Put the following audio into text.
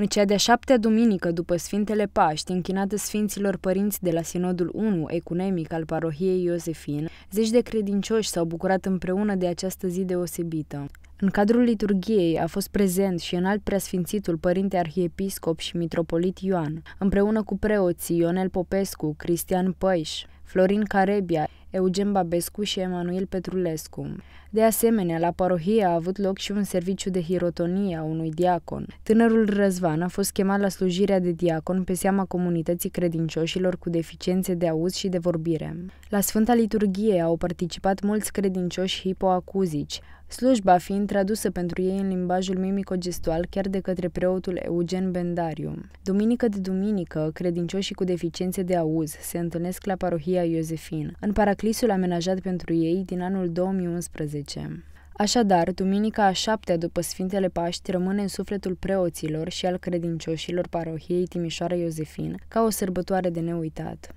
În cea de-a șaptea duminică după Sfintele Paști, închinată Sfinților Părinți de la Sinodul 1 Ecunemic al Parohiei Iosefin, zeci de credincioși s-au bucurat împreună de această zi deosebită. În cadrul liturgiei a fost prezent și înalt preasfințitul Părinte Arhiepiscop și Mitropolit Ioan, împreună cu preoții Ionel Popescu, Cristian Păiș, Florin Carebia, Eugen Babescu și Emanuel Petrulescu. De asemenea, la parohie a avut loc și un serviciu de hirotonie a unui diacon. Tânărul Răzvan a fost chemat la slujirea de diacon pe seama comunității credincioșilor cu deficiențe de auz și de vorbire. La Sfânta Liturghie au participat mulți credincioși hipoacuzici, slujba fiind tradusă pentru ei în limbajul mimico-gestual chiar de către preotul Eugen Bendariu. Duminică de duminică, credincioșii cu deficiențe de auz se întâlnesc la parohia Iosefin, în paraclisul amenajat pentru ei din anul 2011. Așadar, duminica a șaptea după Sfintele Paști rămâne în sufletul preoților și al credincioșilor parohiei Timișoara Iosefin ca o sărbătoare de neuitat.